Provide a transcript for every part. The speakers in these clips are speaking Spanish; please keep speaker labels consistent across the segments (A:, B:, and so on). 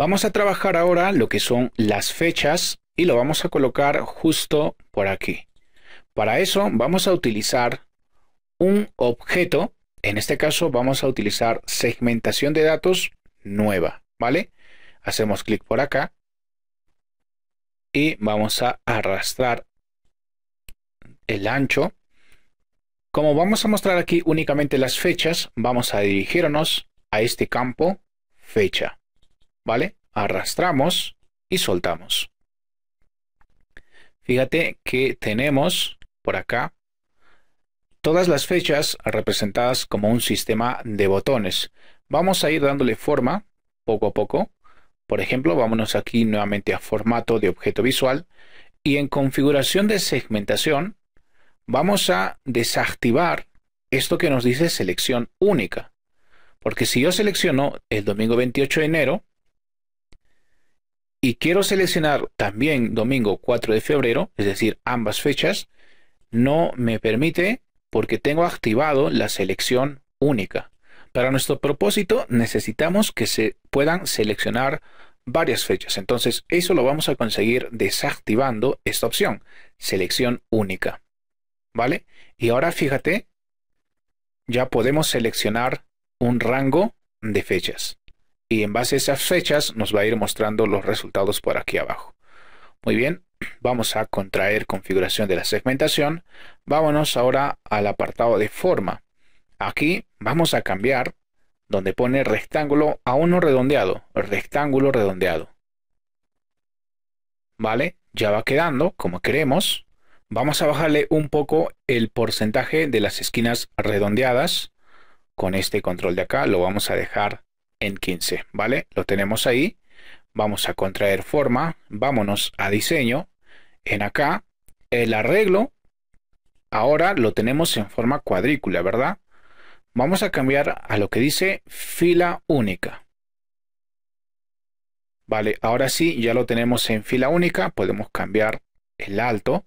A: Vamos a trabajar ahora lo que son las fechas y lo vamos a colocar justo por aquí. Para eso vamos a utilizar un objeto, en este caso vamos a utilizar segmentación de datos nueva, ¿vale? Hacemos clic por acá y vamos a arrastrar el ancho. Como vamos a mostrar aquí únicamente las fechas, vamos a dirigirnos a este campo fecha. ¿vale? Arrastramos y soltamos. Fíjate que tenemos por acá todas las fechas representadas como un sistema de botones. Vamos a ir dándole forma poco a poco. Por ejemplo, vámonos aquí nuevamente a formato de objeto visual y en configuración de segmentación vamos a desactivar esto que nos dice selección única. Porque si yo selecciono el domingo 28 de enero, y quiero seleccionar también domingo 4 de febrero, es decir, ambas fechas. No me permite porque tengo activado la selección única. Para nuestro propósito necesitamos que se puedan seleccionar varias fechas. Entonces eso lo vamos a conseguir desactivando esta opción, selección única. ¿Vale? Y ahora fíjate, ya podemos seleccionar un rango de fechas y en base a esas fechas nos va a ir mostrando los resultados por aquí abajo. Muy bien, vamos a contraer configuración de la segmentación. Vámonos ahora al apartado de forma. Aquí vamos a cambiar donde pone rectángulo a uno redondeado, rectángulo redondeado. ¿Vale? Ya va quedando como queremos. Vamos a bajarle un poco el porcentaje de las esquinas redondeadas. Con este control de acá lo vamos a dejar en 15, ¿vale? Lo tenemos ahí. Vamos a contraer forma, vámonos a diseño, en acá, el arreglo, ahora lo tenemos en forma cuadrícula, ¿verdad? Vamos a cambiar a lo que dice fila única. Vale, ahora sí, ya lo tenemos en fila única, podemos cambiar el alto.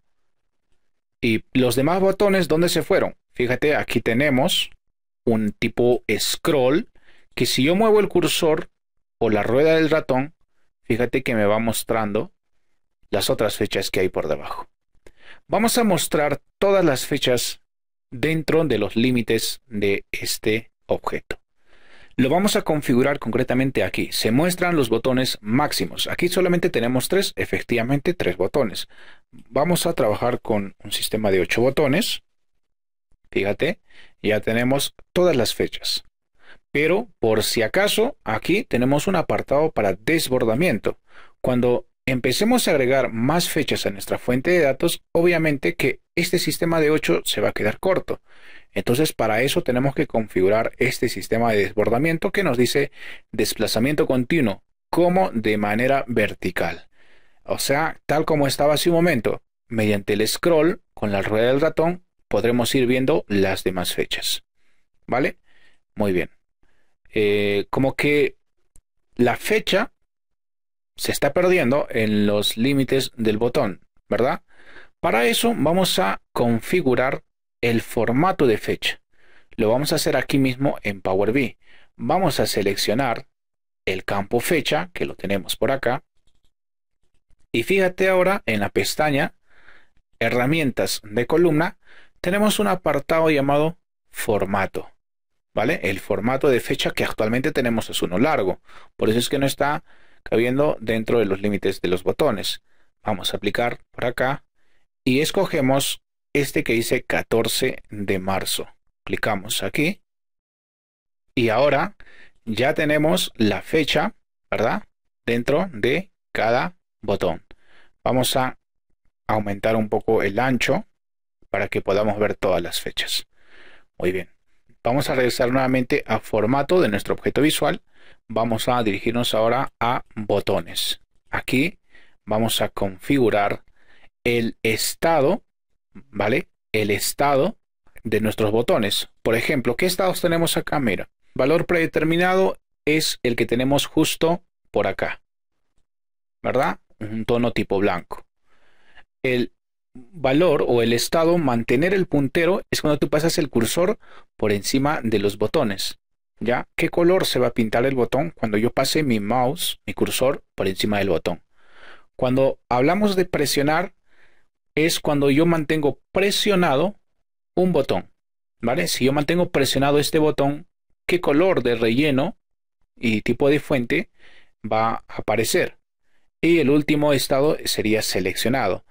A: Y los demás botones, ¿dónde se fueron? Fíjate, aquí tenemos un tipo scroll que si yo muevo el cursor o la rueda del ratón, fíjate que me va mostrando las otras fechas que hay por debajo. Vamos a mostrar todas las fechas dentro de los límites de este objeto. Lo vamos a configurar concretamente aquí. Se muestran los botones máximos. Aquí solamente tenemos tres, efectivamente tres botones. Vamos a trabajar con un sistema de ocho botones. Fíjate, ya tenemos todas las fechas. Pero por si acaso, aquí tenemos un apartado para desbordamiento. Cuando empecemos a agregar más fechas a nuestra fuente de datos, obviamente que este sistema de 8 se va a quedar corto. Entonces para eso tenemos que configurar este sistema de desbordamiento que nos dice desplazamiento continuo como de manera vertical. O sea, tal como estaba hace un momento, mediante el scroll con la rueda del ratón podremos ir viendo las demás fechas. ¿Vale? Muy bien. Eh, como que la fecha se está perdiendo en los límites del botón, ¿verdad? Para eso vamos a configurar el formato de fecha. Lo vamos a hacer aquí mismo en Power BI. Vamos a seleccionar el campo fecha, que lo tenemos por acá. Y fíjate ahora en la pestaña herramientas de columna, tenemos un apartado llamado formato. El formato de fecha que actualmente tenemos es uno largo. Por eso es que no está cabiendo dentro de los límites de los botones. Vamos a aplicar por acá y escogemos este que dice 14 de marzo. Clicamos aquí y ahora ya tenemos la fecha, ¿verdad? Dentro de cada botón. Vamos a aumentar un poco el ancho para que podamos ver todas las fechas. Muy bien. Vamos a regresar nuevamente a formato de nuestro objeto visual. Vamos a dirigirnos ahora a botones. Aquí vamos a configurar el estado, ¿vale? El estado de nuestros botones. Por ejemplo, ¿qué estados tenemos acá? Mira, valor predeterminado es el que tenemos justo por acá, ¿verdad? Un tono tipo blanco. El valor o el estado mantener el puntero es cuando tú pasas el cursor por encima de los botones. ¿Ya? ¿Qué color se va a pintar el botón cuando yo pase mi mouse, mi cursor, por encima del botón? Cuando hablamos de presionar, es cuando yo mantengo presionado un botón. ¿Vale? Si yo mantengo presionado este botón, ¿qué color de relleno y tipo de fuente va a aparecer? Y el último estado sería seleccionado.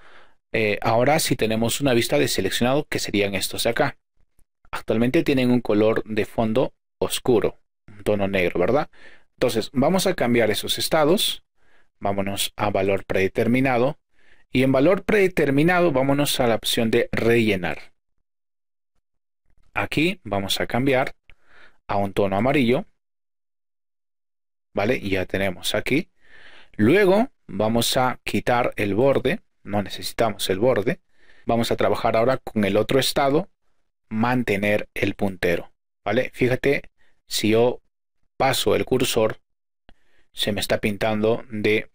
A: Eh, ahora si tenemos una vista de seleccionado que serían estos de acá. Actualmente tienen un color de fondo oscuro, un tono negro, ¿verdad? Entonces vamos a cambiar esos estados. Vámonos a valor predeterminado. Y en valor predeterminado vámonos a la opción de rellenar. Aquí vamos a cambiar a un tono amarillo. ¿Vale? Ya tenemos aquí. Luego vamos a quitar el borde no necesitamos el borde. Vamos a trabajar ahora con el otro estado, mantener el puntero. ¿Vale? Fíjate, si yo paso el cursor, se me está pintando de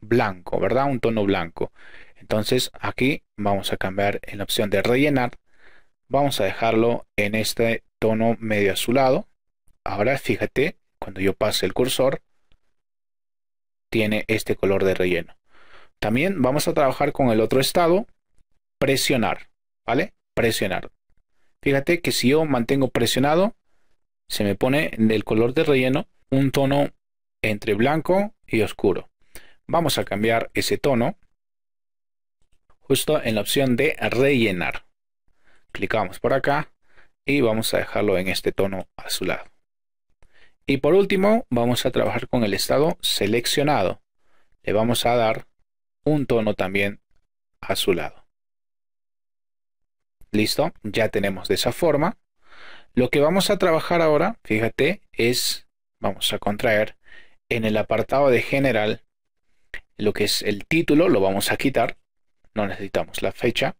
A: blanco, ¿verdad? Un tono blanco. Entonces aquí vamos a cambiar en la opción de rellenar. Vamos a dejarlo en este tono medio azulado. Ahora fíjate, cuando yo pase el cursor, tiene este color de relleno. También vamos a trabajar con el otro estado, presionar, ¿vale? Presionar. Fíjate que si yo mantengo presionado, se me pone del color de relleno un tono entre blanco y oscuro. Vamos a cambiar ese tono justo en la opción de rellenar. Clicamos por acá y vamos a dejarlo en este tono azulado. Y por último, vamos a trabajar con el estado seleccionado. Le vamos a dar un tono también a su lado. ¿Listo? Ya tenemos de esa forma. Lo que vamos a trabajar ahora, fíjate, es, vamos a contraer en el apartado de general, lo que es el título, lo vamos a quitar, no necesitamos la fecha.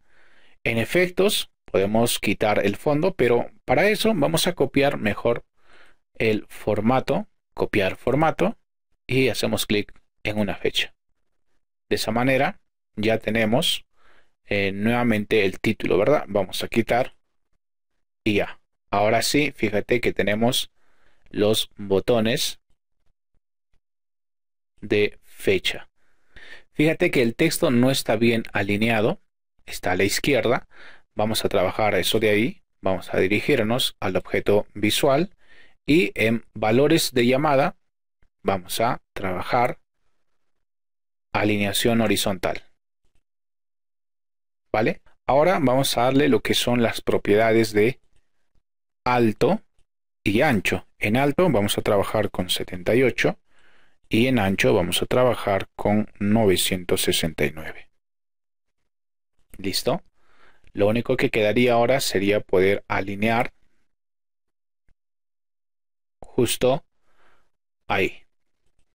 A: En efectos, podemos quitar el fondo, pero para eso vamos a copiar mejor el formato, copiar formato, y hacemos clic en una fecha. De esa manera ya tenemos eh, nuevamente el título, ¿verdad? Vamos a quitar y ya. Ahora sí, fíjate que tenemos los botones de fecha. Fíjate que el texto no está bien alineado, está a la izquierda. Vamos a trabajar eso de ahí. Vamos a dirigirnos al objeto visual y en valores de llamada vamos a trabajar alineación horizontal. ¿Vale? Ahora vamos a darle lo que son las propiedades de alto y ancho. En alto vamos a trabajar con 78 y en ancho vamos a trabajar con 969. ¿Listo? Lo único que quedaría ahora sería poder alinear justo ahí.